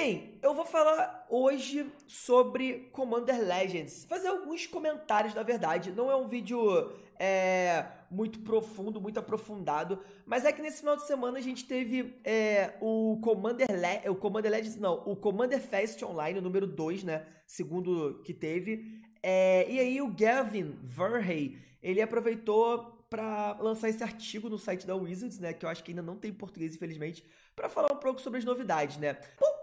Bem, eu vou falar hoje sobre Commander Legends. Fazer alguns comentários, na verdade. Não é um vídeo é, muito profundo, muito aprofundado. Mas é que nesse final de semana a gente teve é, o Commander Le é, o Commander Legends, não, o Commander Fest Online, o número 2, né? Segundo que teve. É, e aí o Gavin Verhey, ele aproveitou para lançar esse artigo no site da Wizards, né? Que eu acho que ainda não tem em português, infelizmente, para falar um pouco sobre as novidades, né? Bom,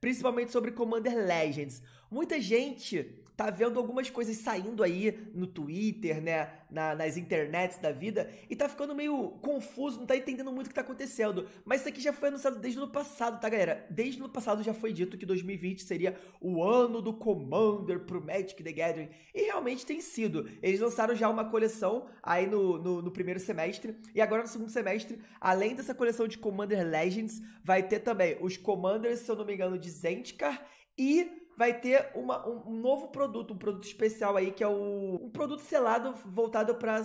Principalmente sobre Commander Legends. Muita gente tá vendo algumas coisas saindo aí no Twitter, né? Na, nas internets da vida e tá ficando meio confuso, não tá entendendo muito o que tá acontecendo. Mas isso aqui já foi anunciado desde o ano passado, tá, galera? Desde o ano passado já foi dito que 2020 seria o ano do Commander pro Magic the Gathering. E realmente tem sido. Eles lançaram já uma coleção aí no, no, no primeiro semestre. E agora no segundo semestre, além dessa coleção de Commander Legends, vai ter também os Commanders, se eu não me engano, de Zendikar e vai ter uma, um, novo produto, um produto especial aí, que é o, um produto selado voltado para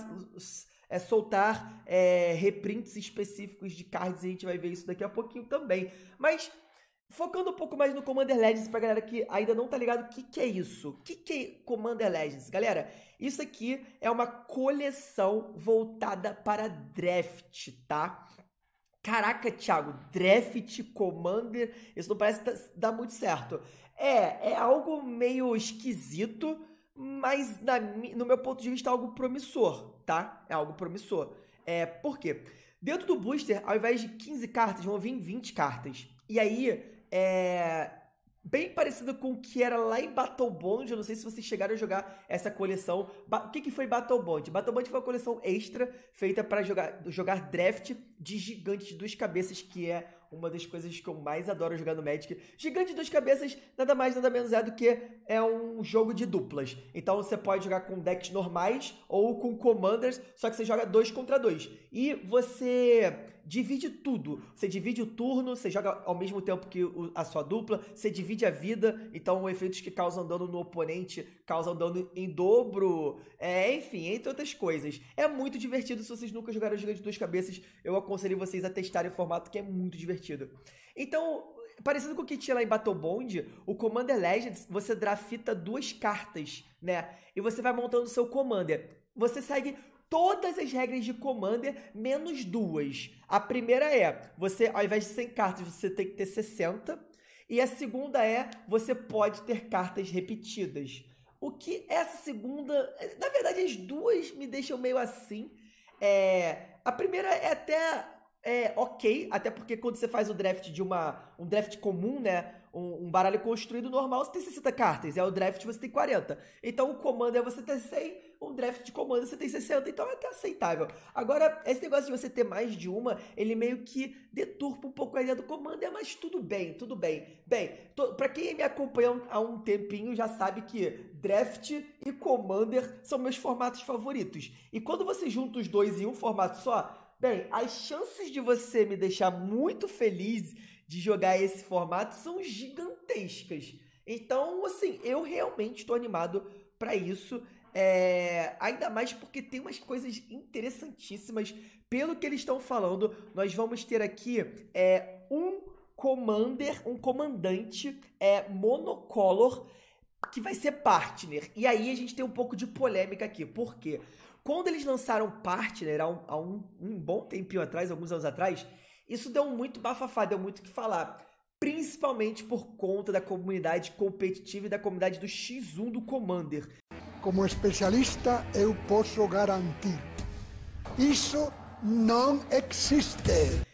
é, soltar é, reprints específicos de cards e a gente vai ver isso daqui a pouquinho também. Mas Focando um pouco mais no Commander Legends para galera que ainda não tá ligado, o que, que é isso? O que, que é Commander Legends? Galera, isso aqui é uma coleção voltada para draft, tá? Caraca, Thiago, draft, commander, isso não parece dar muito certo. É, é algo meio esquisito, mas na, no meu ponto de vista é algo promissor, tá? É algo promissor. É, por quê? Dentro do booster, ao invés de 15 cartas, vão vir 20 cartas. E aí, é, bem parecido com o que era lá em Battle Bond. Eu não sei se vocês chegaram a jogar essa coleção. Ba o que, que foi Battle Bond? Battle Bond foi uma coleção extra feita para jogar, jogar draft de gigantes dos cabeças, que é uma das coisas que eu mais adoro jogar no Magic. Gigante dos Cabeças nada mais nada menos é do que é um jogo de duplas. Então você pode jogar com decks normais ou com commanders, só que você joga dois contra dois. E você divide tudo. Você divide o turno, você joga ao mesmo tempo que a sua dupla, você divide a vida, então efeitos que causam dano no oponente causam dano em dobro, é, enfim, entre outras coisas. É muito divertido, se vocês nunca jogaram Giga de Duas Cabeças, eu aconselho vocês a testarem o formato, que é muito divertido. Então, parecido com o que tinha lá em Battle Bond, o Commander Legends, você drafta duas cartas, né? E você vai montando o seu Commander. Você segue todas as regras de Commander, menos duas. A primeira é, você, ao invés de 100 cartas, você tem que ter 60. E a segunda é, você pode ter cartas repetidas. O que essa segunda. Na verdade, as duas me deixam meio assim. É, a primeira é até é, ok, até porque quando você faz o draft de uma. um draft comum, né? Um, um, baralho construído normal, você tem 60 cartas. É o draft, você tem 40. Então, o commander é você tem 100, um draft de commander você tem 60. Então, é até aceitável. Agora, esse negócio de você ter mais de uma, ele meio que deturpa um pouco a ideia do commander, é, mas tudo bem, tudo bem. Bem, to, pra quem me acompanha há um tempinho, já sabe que draft e commander são meus formatos favoritos. E quando você junta os dois em um formato só... Bem, as chances de você me deixar muito feliz de jogar esse formato são gigantescas. Então, assim, eu realmente estou animado para isso. É, ainda mais porque tem umas coisas interessantíssimas. Pelo que eles estão falando, nós vamos ter aqui é, um commander, um comandante é, monocolor que vai ser partner. E aí a gente tem um pouco de polêmica aqui. Por quê? Quando eles lançaram partner há um, há um, um bom tempinho atrás, alguns anos atrás, isso deu muito bafafá, deu muito o que falar. Principalmente por conta da comunidade competitiva e da comunidade do X1 do Commander. Como especialista, eu posso garantir: isso não existe.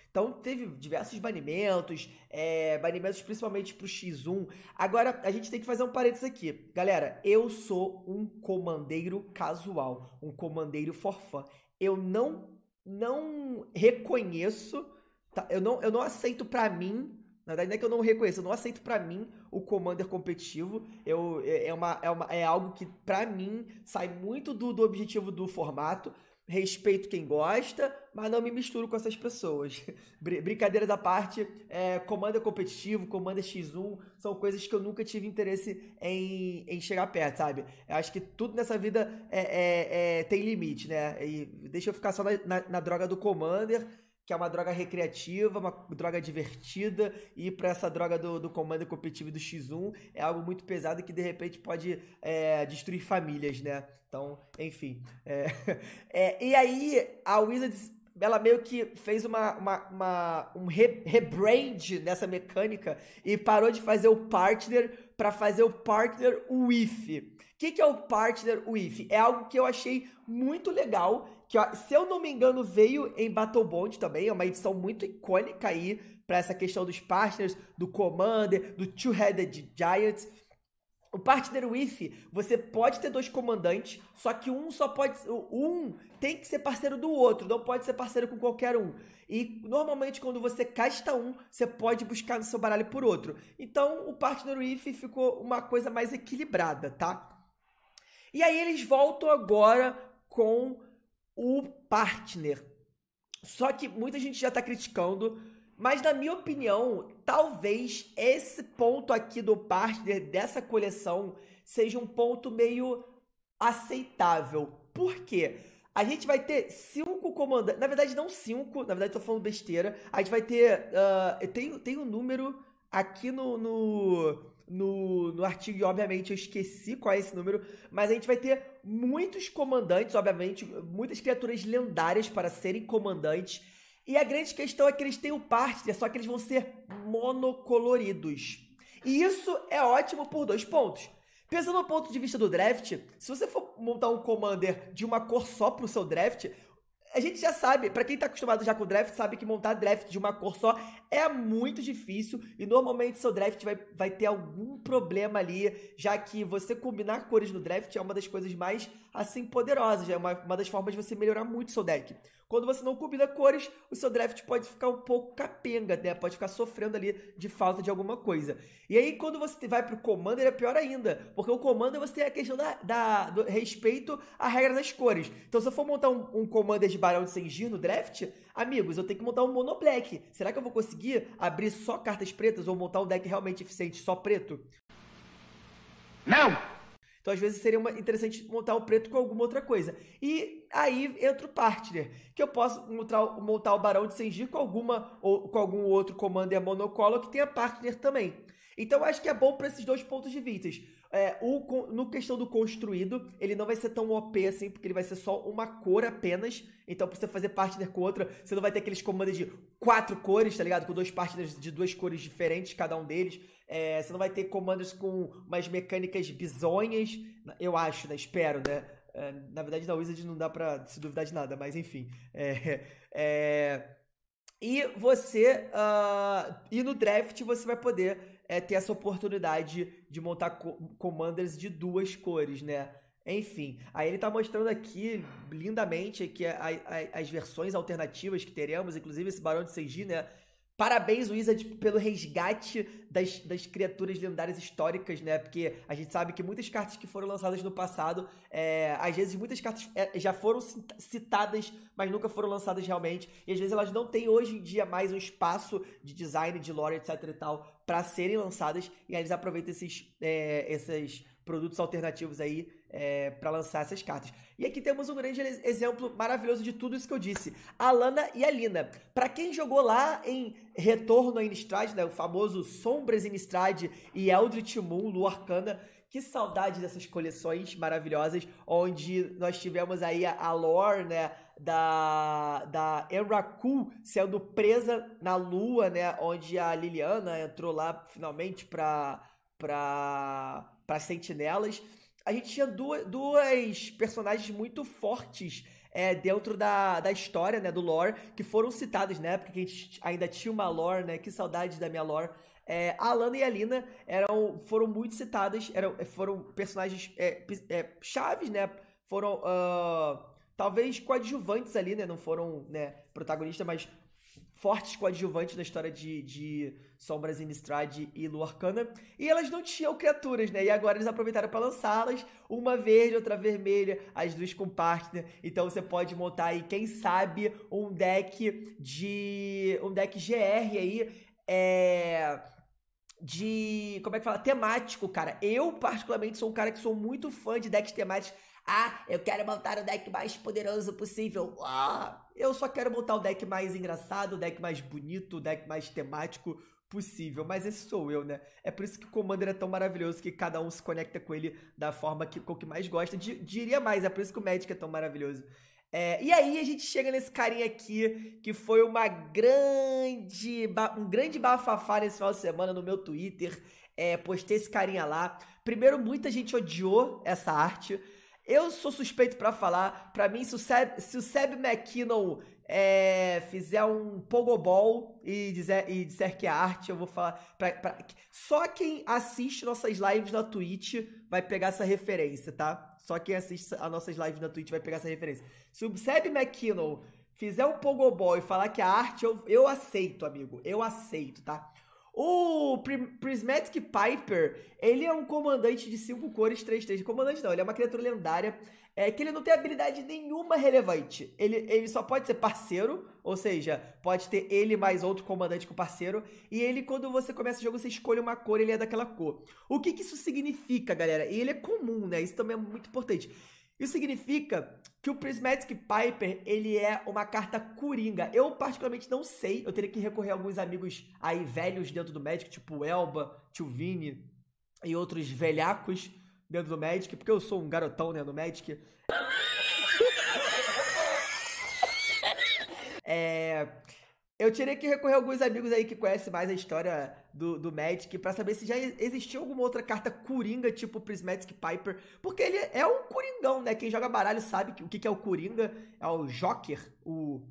Então teve diversos banimentos, é, banimentos principalmente pro X1. Agora, a gente tem que fazer um parênteses aqui. Galera, eu sou um comandeiro casual, um comandeiro forfã. Eu não, não reconheço Tá, eu, não, eu não aceito para mim. Na verdade, não é que eu não reconheço, eu não aceito para mim o Commander competitivo. Eu, é, é, uma, é, uma, é algo que, para mim, sai muito do, do objetivo do formato. Respeito quem gosta, mas não me misturo com essas pessoas. Brincadeiras à parte, é, Commander competitivo, Commander X1, são coisas que eu nunca tive interesse em, em chegar perto, sabe? Eu acho que tudo nessa vida é, é, é tem limite, né? E deixa eu ficar só na, na, na droga do Commander que é uma droga recreativa, uma droga divertida, e para essa droga do, do comando competitivo do X1 é algo muito pesado que de repente pode é, destruir famílias, né? Então, enfim. É, é, e aí, a Wizards ela meio que fez uma, uma, uma um rebrand nessa mecânica e parou de fazer o partner para fazer o Partner With. O que, que é o Partner With? É algo que eu achei muito legal, que se eu não me engano veio em Battle Bond também, é uma edição muito icônica aí para essa questão dos partners, do Commander, do Two-Headed Giants. O Partner With, você pode ter dois comandantes, só que um só pode. Um tem que ser parceiro do outro, não pode ser parceiro com qualquer um. E normalmente, quando você casta um, você pode buscar no seu baralho por outro. Então, o Partner With ficou uma coisa mais equilibrada, tá? E aí, eles voltam agora com o Partner. Só que muita gente já está criticando, mas na minha opinião, talvez esse ponto aqui do partner dessa coleção seja um ponto meio aceitável. Por quê? A gente vai ter cinco comandantes. Na verdade, não cinco, na verdade, estou falando besteira. A gente vai ter. Uh, tem, tem um número aqui no, no, no, no artigo, e obviamente eu esqueci qual é esse número, mas a gente vai ter muitos comandantes, obviamente, muitas criaturas lendárias para serem comandantes. E a grande questão é que eles têm o partner, só que eles vão ser monocoloridos. E isso é ótimo por dois pontos. Pensando no ponto de vista do draft, se você for montar um commander de uma cor só pro seu draft, a gente já sabe, para quem tá acostumado já com draft, sabe que montar draft de uma cor só é muito difícil e normalmente seu draft vai, vai ter algum problema ali, já que você combinar cores no draft é uma das coisas mais, assim, poderosas, é uma, uma das formas de você melhorar muito seu deck. Quando você não combina cores, o seu draft pode ficar um pouco capenga, né? Pode ficar sofrendo ali de falta de alguma coisa. E aí, quando você vai pro Commander, é pior ainda. Porque o Commander você tem a questão da, da do respeito à regra das cores. Então, se eu for montar um, um Commander de Barão de Sengir no draft, amigos, eu tenho que montar um Mono Black. Será que eu vou conseguir abrir só cartas pretas ou montar um deck realmente eficiente só preto? Não! Então, às vezes, seria uma, interessante montar o preto com alguma outra coisa. E aí entra o partner, que eu posso montar, montar o barão de Senji com alguma ou com algum outro commander monocolo que tenha partner também. Então, acho que é bom para esses dois pontos de vista É, o, no questão do construído, ele não vai ser tão OP assim, porque ele vai ser só uma cor apenas. Então, pra você fazer partner com outra, você não vai ter aqueles comandos de quatro cores, tá ligado? Com dois partners de duas cores diferentes, cada um deles. É, você não vai ter comandos com umas mecânicas bizonhas, eu acho, né? Espero, né? É, na verdade, na Wizard não dá pra se duvidar de nada, mas enfim. É, é e você. Uh, e no draft você vai poder é, ter essa oportunidade de montar co commanders de duas cores, né? Enfim, aí ele está mostrando aqui lindamente que a, a, as versões alternativas que teremos, inclusive esse Barão de Seiji, né? Parabéns, Wizard, tipo, pelo resgate das, das criaturas lendárias históricas, né? Porque a gente sabe que muitas cartas que foram lançadas no passado, é, às vezes muitas cartas é, já foram citadas, mas nunca foram lançadas realmente. E às vezes elas não têm hoje em dia mais um espaço de design, de lore, etc e tal, para serem lançadas. E aí eles aproveitam esses, é, essas produtos alternativos aí é, para lançar essas cartas. E aqui temos um grande exemplo maravilhoso de tudo isso que eu disse. A Lana e a Lina. Para quem jogou lá em Retorno a Innistrad, né, o famoso Sombras Innistrad e Eldritch Moon, Lua Arcana, que saudade dessas coleções maravilhosas, onde nós tivemos aí a lore, né, da, da Emrakul sendo presa na lua, né, onde a Liliana entrou lá finalmente pra, pra para sentinelas. A gente tinha duas, duas personagens muito fortes é, dentro da, da história, né, do lore, que foram citadas, né, porque a gente ainda tinha uma lore, né, que saudade da minha lore. É, a Alana e a Lina eram, foram muito citadas, eram, é, foram personagens é, é, chaves, né, foram... Uh, talvez coadjuvantes ali, né? Não foram né, protagonistas, mas fortes coadjuvantes na história de, de Sombras in Stride e Luarcana. E elas não tinham criaturas, né? E agora eles aproveitaram para lançá-las, uma verde, outra vermelha, as duas com partner. Então você pode montar aí, quem sabe, um deck de. um deck GR aí. É de. Como é que fala? Temático, cara. Eu, particularmente, sou um cara que sou muito fã de decks temáticos. Ah, eu quero montar o deck mais poderoso possível. Uau! Ah! Eu só quero montar o deck mais engraçado, o deck mais bonito, o deck mais temático possível, mas esse sou eu, né? É por isso que o Commander é tão maravilhoso, que cada um se conecta com ele da forma que, com que mais gosta. D diria mais, é por isso que o Magic é tão maravilhoso. É, e aí a gente chega nesse carinha aqui, que foi uma grande, um grande bafafá nesse final de semana no meu Twitter. É, postei esse carinha lá. Primeiro, muita gente odiou essa arte. Eu sou suspeito para falar. Para mim, se o Seb, se o Seb McKinnon é, fizer um pogobol e e disser que é arte, eu vou falar. Pra, pra, só quem assiste nossas lives na Twitch vai pegar essa referência, tá? Só quem assiste as nossas lives na Twitch vai pegar essa referência. Se o Seb McKinnon fizer um pogobol e falar que é arte, eu, eu aceito, amigo. Eu aceito, tá? O Prismatic Piper, ele é um comandante de 5 cores, 3, 3. Comandante não, ele é uma criatura lendária. É que ele não tem habilidade nenhuma relevante. Ele, ele só pode ser parceiro, ou seja, pode ter ele mais outro comandante com parceiro. E ele, quando você começa o jogo, você escolhe uma cor, ele é daquela cor. O que, que isso significa, galera? E ele é comum, né? Isso também é muito importante. Isso significa que o Prismatic Piper, ele é uma carta coringa. Eu particularmente não sei, eu teria que recorrer a alguns amigos aí velhos dentro do Magic, tipo Elba, Tio Vini e outros velhacos dentro do Magic, porque eu sou um garotão, né, no Magic. É... Eu teria que recorrer a alguns amigos aí que conhecem mais a história do, do Magic para saber se já existiu alguma outra carta coringa, tipo Prismatic Piper. Porque ele é um coringão, né? Quem joga baralho sabe o que, que é o coringa. É o Joker, o.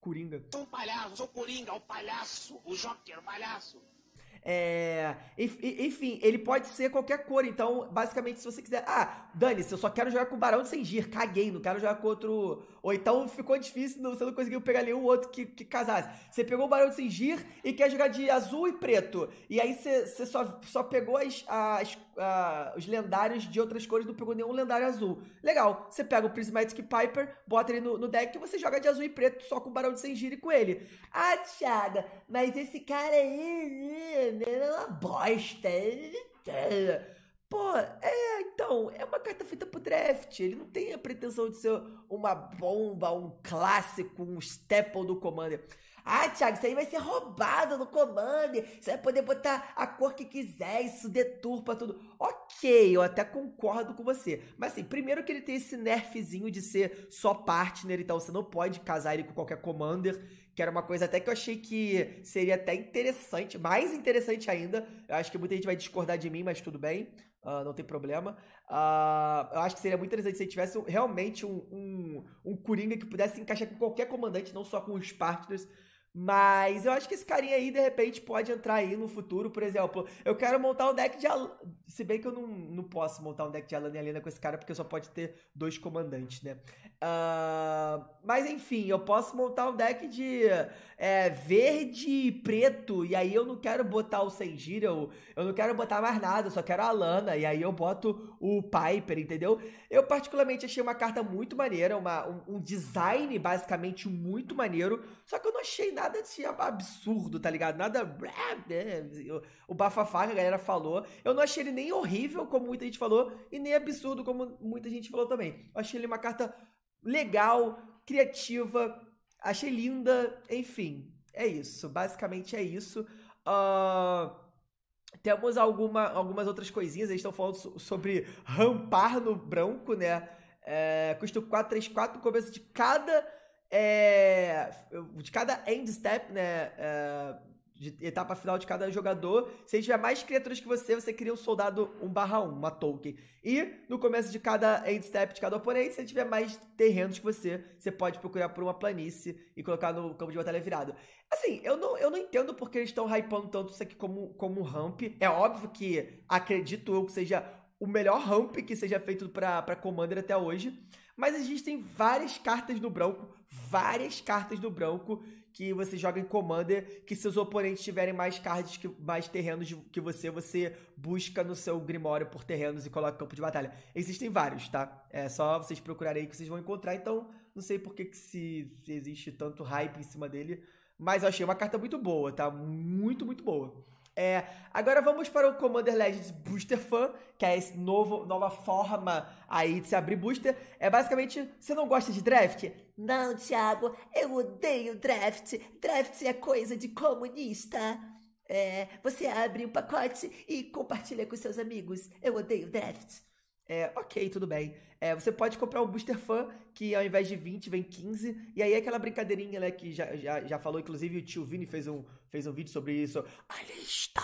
Coringa. Sou um palhaço, sou coringa, o é palhaço, o Joker, o palhaço. É, enfim, ele pode ser qualquer cor. Então, basicamente, se você quiser. Ah, dane-se, eu só quero jogar com o Barão de Sengir. Caguei, não quero jogar com outro, ou então ficou difícil, você não conseguiu pegar nenhum outro que, que casasse. Você pegou o Barão de Singir e quer jogar de azul e preto. E aí você, você só, só pegou as, as, a, os lendários de outras cores, não pegou nenhum lendário azul. Legal, você pega o Prismatic Piper, bota ele no, no deck e você joga de azul e preto só com o Barão de Singir e com ele. Ah, Tiaga, mas esse cara aí é uma bosta. É Pô, é, então, é uma carta feita pro draft. Ele não tem a pretensão de ser uma bomba, um clássico, um staple do Commander. Ah, Thiago, isso aí vai ser roubado no Commander. Você vai poder botar a cor que quiser, isso deturpa tudo. Ok, eu até concordo com você. Mas assim, primeiro que ele tem esse nerfzinho de ser só partner e tal. Você não pode casar ele com qualquer Commander que era uma coisa até que eu achei que seria até interessante, mais interessante ainda. Eu acho que muita gente vai discordar de mim, mas tudo bem, uh, não tem problema. Uh, eu acho que seria muito interessante se tivesse realmente um, um, um Coringa que pudesse encaixar com qualquer comandante, não só com os partners. Mas eu acho que esse carinha aí, de repente, pode entrar aí no futuro, por exemplo. Eu quero montar um deck de Al... Se bem que eu não, não posso montar um deck de Alan e Alina com esse cara, porque só pode ter dois comandantes, né? Uh... Mas enfim, eu posso montar um deck de é, verde e preto. E aí eu não quero botar o Senjira, eu, eu não quero botar mais nada, eu só quero a Alana. E aí eu boto o Piper, entendeu? Eu particularmente achei uma carta muito maneira, uma, um, um design basicamente muito maneiro. Só que eu não achei nada nada de absurdo, tá ligado? Nada. Né? O bafafá que a galera falou. Eu não achei ele nem horrível, como muita gente falou, e nem absurdo, como muita gente falou também. Eu achei ele uma carta legal, criativa, achei linda, enfim. É isso. Basicamente é isso. Uh, temos alguma, algumas outras coisinhas. Eles estão falando so, sobre rampar no branco, né? É, custo 4 no começo de cada é, de cada end step, né? É, de etapa final de cada jogador. Se ele tiver mais criaturas que você, você cria um soldado 1 barra 1, uma token. E no começo de cada end step de cada oponente, se ele tiver mais terrenos que você, você pode procurar por uma planície e colocar no campo de batalha virado. Assim, eu não, eu não entendo porque eles estão hypando tanto isso aqui como, como um ramp. É óbvio que acredito eu que seja o melhor ramp que seja feito para Commander até hoje. Mas existem várias cartas no branco, várias cartas no branco que você joga em Commander, que seus oponentes tiverem mais cards, que, mais terrenos que você, você busca no seu Grimório por terrenos e coloca campo de batalha. Existem vários, tá? É só vocês procurarem aí que vocês vão encontrar. Então, não sei por que, que se, se existe tanto hype em cima dele, mas eu achei uma carta muito boa, tá? Muito, muito boa. É, agora vamos para o Commander Legends Booster Fan, que é esse novo, nova forma aí de se abrir booster. É basicamente, você não gosta de draft? Não, Thiago, eu odeio draft. Draft é coisa de comunista. É, você abre um pacote e compartilha com seus amigos. Eu odeio draft. É, ok, tudo bem. É, você pode comprar um booster fan que ao invés de 20 vem 15. E aí aquela brincadeirinha, né, que já, já, já falou, inclusive o tio Vini fez um, fez um vídeo sobre isso. A lista!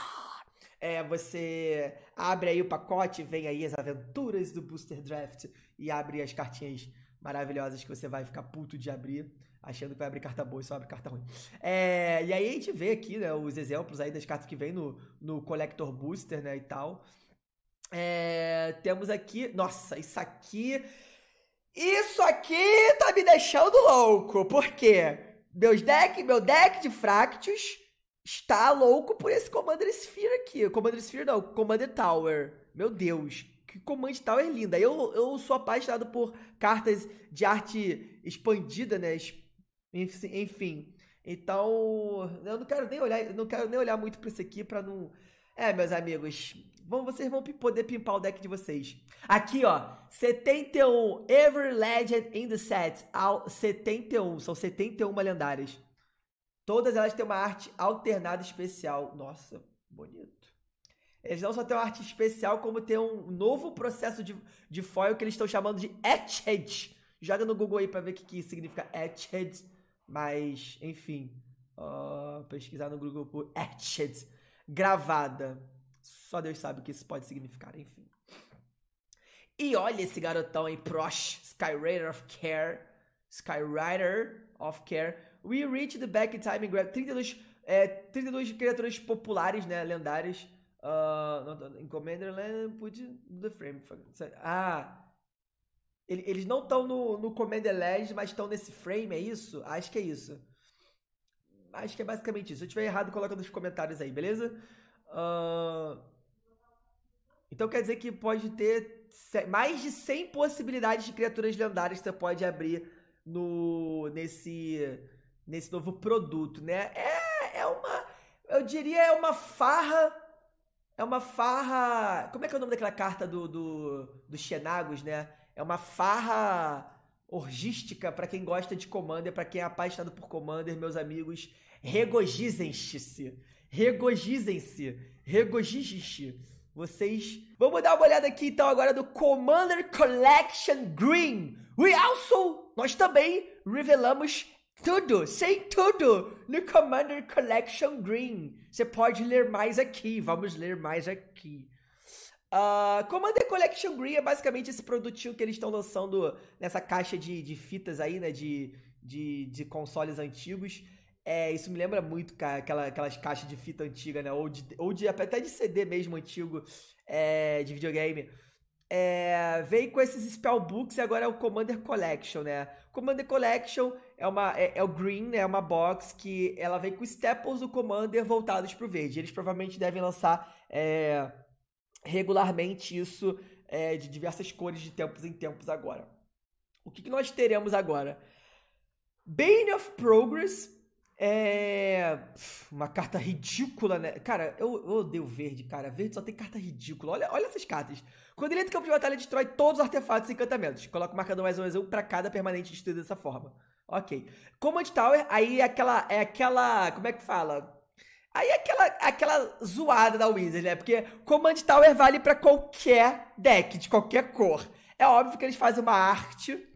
É, você abre aí o pacote, vem aí as aventuras do Booster Draft e abre as cartinhas maravilhosas que você vai ficar puto de abrir, achando que vai abrir carta boa e só abre carta ruim. É, e aí a gente vê aqui, né, os exemplos aí das cartas que vem no, no Collector Booster, né, e tal. É, temos aqui. Nossa, isso aqui. Isso aqui tá me deixando louco. Por quê? Meus deck, meu deck de Fractus está louco por esse Commander Sphere aqui. Commander Sphere não, Commander Tower. Meu Deus, que Commander Tower linda. Eu, eu sou apaixonado por cartas de arte expandida, né? Enfim. Então, eu não quero nem olhar, não quero nem olhar muito para isso aqui para não É, meus amigos, Vão, vocês vão poder pimpar o deck de vocês. Aqui, ó. 71. Every Legend in the set. Ao 71. São 71 lendárias. Todas elas têm uma arte alternada especial. Nossa, bonito. Eles não só têm uma arte especial, como tem um novo processo de, de foil que eles estão chamando de Etched. Joga no Google aí pra ver o que, que significa Etched. Mas, enfim. pesquisar no Google por Etched. Gravada. Só Deus sabe o que isso pode significar, enfim. E olha esse garotão aí, Prosh, Skyrider of Care. Skyrider of Care. We reach the back in time and grab 32, é, 32 criaturas populares, né? Lendárias. Uh, ah, not, Encomender Land, put the frame. Ah, eles não estão no, no Commander Legends, mas estão nesse frame, é isso? Acho que é isso. Acho que é basicamente isso. Se eu tiver errado, coloca nos comentários aí, beleza? então quer dizer que pode ter mais de 100 possibilidades de criaturas lendárias que você pode abrir no nesse nesse novo produto, né? É, é uma eu diria é uma farra é uma farra, como é que é o nome daquela carta do do, do Xenagos, né? É uma farra orgística para quem gosta de Commander, para quem é apaixonado por Commander, meus amigos, regozijem se regozijem se regozijem se Vocês. Vamos dar uma olhada aqui então agora do Commander Collection Green. We also. Nós também revelamos tudo, sem tudo, no Commander Collection Green. Você pode ler mais aqui. Vamos ler mais aqui. Uh, Commander Collection Green é basicamente esse produtinho que eles estão lançando nessa caixa de, de fitas aí, né? De, de, de consoles antigos. É, isso me lembra muito, cara, aquela, aquelas caixas de fita antiga, né? Ou, de, ou de, até de CD mesmo antigo, é, de videogame. É, veio com esses spellbooks e agora é o Commander Collection, né? Commander Collection é, uma, é, é, o green, né? É uma box que ela vem com staples do Commander voltados pro verde. Eles provavelmente devem lançar é, regularmente isso é, de diversas cores de tempos em tempos agora. O que, que nós teremos agora? Bane of Progress, é. Uma carta ridícula, né? Cara, eu, eu odeio verde, cara. Verde só tem carta ridícula. Olha, olha essas cartas. Quando ele entra em campo de batalha, destrói todos os artefatos e encantamentos. Coloca o marcador mais um mais um pra cada permanente destruído dessa forma. Ok. Command Tower, aí é aquela. É aquela. Como é que fala? Aí é aquela, aquela zoada da Wizard, né? Porque Command Tower vale para qualquer deck, de qualquer cor. É óbvio que eles fazem uma arte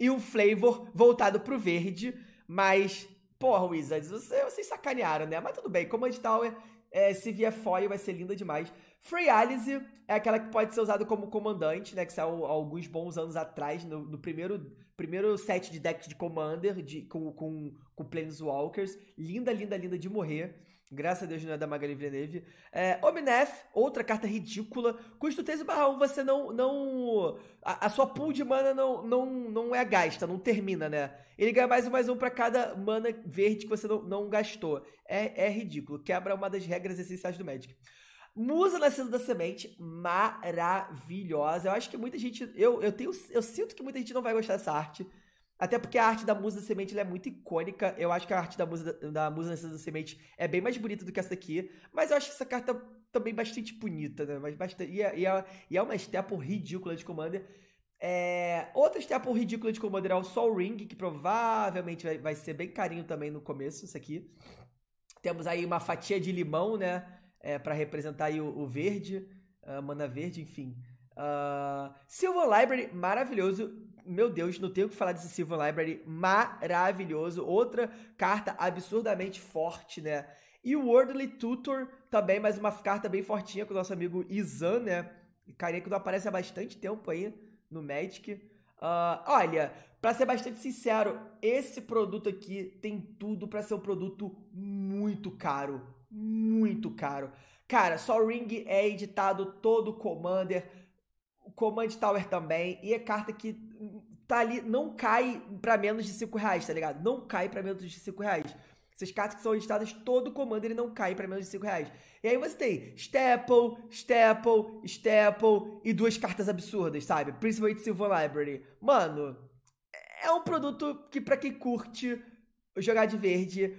e um flavor voltado pro verde, mas Porra, Wizards, vocês, sacanearam, né? Mas tudo bem, como edital, é, é, se vier foil vai ser linda demais. Alice é aquela que pode ser usada como comandante, né? Que saiu alguns bons anos atrás, no, no primeiro, primeiro set de deck de Commander de, com, com, com Planeswalkers. Linda, linda, linda de morrer. Graças a Deus não é da Magali Villeneuve. É, Omneth, outra carta ridícula. Custo 13 barra 1, você não... não a, a, sua pool de mana não, não, não é gasta, não termina, né? Ele ganha mais um mais um para cada mana verde que você não, não gastou. É, é ridículo. Quebra uma das regras essenciais do Magic. Musa Nascida da Semente, maravilhosa. Eu acho que muita gente. Eu, eu, tenho, eu sinto que muita gente não vai gostar dessa arte. Até porque a arte da Musa da Semente é muito icônica. Eu acho que a arte da Musa, da Musa Nascida da Semente é bem mais bonita do que essa aqui. Mas eu acho que essa carta também é bastante bonita, né? Mas bastante, e, é, e, é, e é uma staple ridícula de Commander. É, outra staple ridícula de Commander é o Sol Ring, que provavelmente vai, vai ser bem carinho também no começo, isso aqui. Temos aí uma fatia de limão, né? é, para representar aí o, o verde, a mana verde, enfim. Uh, Library, maravilhoso. Meu Deus, não tenho o que falar desse Sylvan Library, maravilhoso. Outra carta absurdamente forte, né? E o Worldly Tutor também, mais uma carta bem fortinha com o nosso amigo Izan, né? Carinha que não aparece há bastante tempo aí no Magic. Uh, olha, para ser bastante sincero, esse produto aqui tem tudo para ser um produto muito caro, muito caro. Cara, só Ring é editado todo Commander, o Command Tower também, e é carta que hum, tá ali, não cai para menos de 5 reais, tá ligado? Não cai para menos de 5 reais. Essas cartas que são editadas todo Commander, ele não cai para menos de 5 reais. E aí você tem Staple, Staple, Staple e duas cartas absurdas, sabe? Principalmente Silver Library. Mano, é um produto que para quem curte jogar de verde,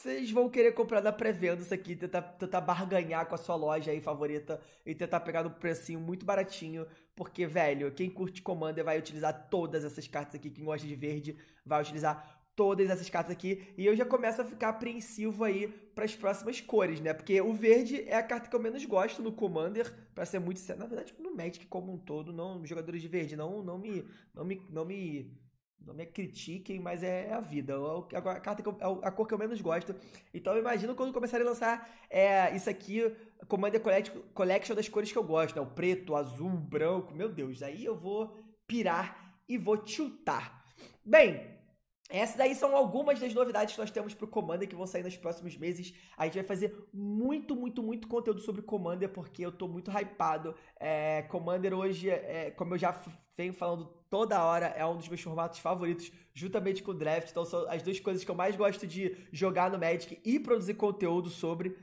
vocês vão querer comprar na pré-venda isso aqui, tentar, tentar barganhar com a sua loja aí favorita e tentar pegar um precinho muito baratinho, porque, velho, quem curte Commander vai utilizar todas essas cartas aqui, quem gosta de verde vai utilizar todas essas cartas aqui, e eu já começo a ficar apreensivo aí para as próximas cores, né? Porque o verde é a carta que eu menos gosto no Commander, para ser muito sério, na verdade, no Magic como um todo, não jogadores de verde não não me não me não me não me critiquem, mas é a vida. É a, carta eu, é a cor que eu menos gosto. Então eu imagino quando começarem a lançar é, isso aqui, Commander Collection das cores que eu gosto, né? O preto, o azul, o branco. Meu Deus, aí eu vou pirar e vou tiltar. Bem, essas daí são algumas das novidades que nós temos para o Commander que vão sair nos próximos meses. A gente vai fazer muito, muito, muito conteúdo sobre Commander porque eu estou muito hypado. É, Commander hoje, é, é como eu já venho falando toda hora, é um dos meus formatos favoritos, juntamente com o draft. Então, são as duas coisas que eu mais gosto de jogar no Magic e produzir conteúdo sobre.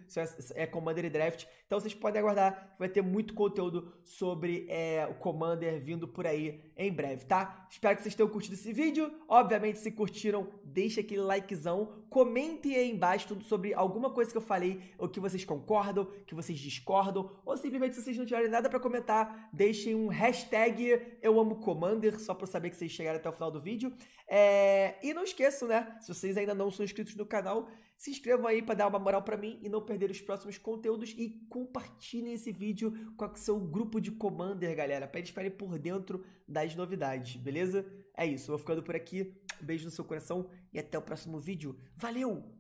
É, é Commander e Draft. Então, vocês podem aguardar, vai ter muito conteúdo sobre é, o Commander vindo por aí em breve, tá? Espero que vocês tenham curtido esse vídeo. Obviamente, se curtiram, deixa aquele likezão. Comentem aí embaixo tudo sobre alguma coisa que eu falei, ou que vocês concordam, que vocês discordam, ou simplesmente se vocês não tiverem nada pra comentar, deixem um hashtag Eu Amo Commander, só para saber que vocês chegaram até o final do vídeo. É... E não esqueçam, né? Se vocês ainda não são inscritos no canal, se inscrevam aí para dar uma moral para mim e não perder os próximos conteúdos. E compartilhem esse vídeo com o seu grupo de Commander, galera, para eles ficarem por dentro das novidades, beleza? É isso, vou ficando por aqui. Um beijo no seu coração e até o próximo vídeo. Valeu!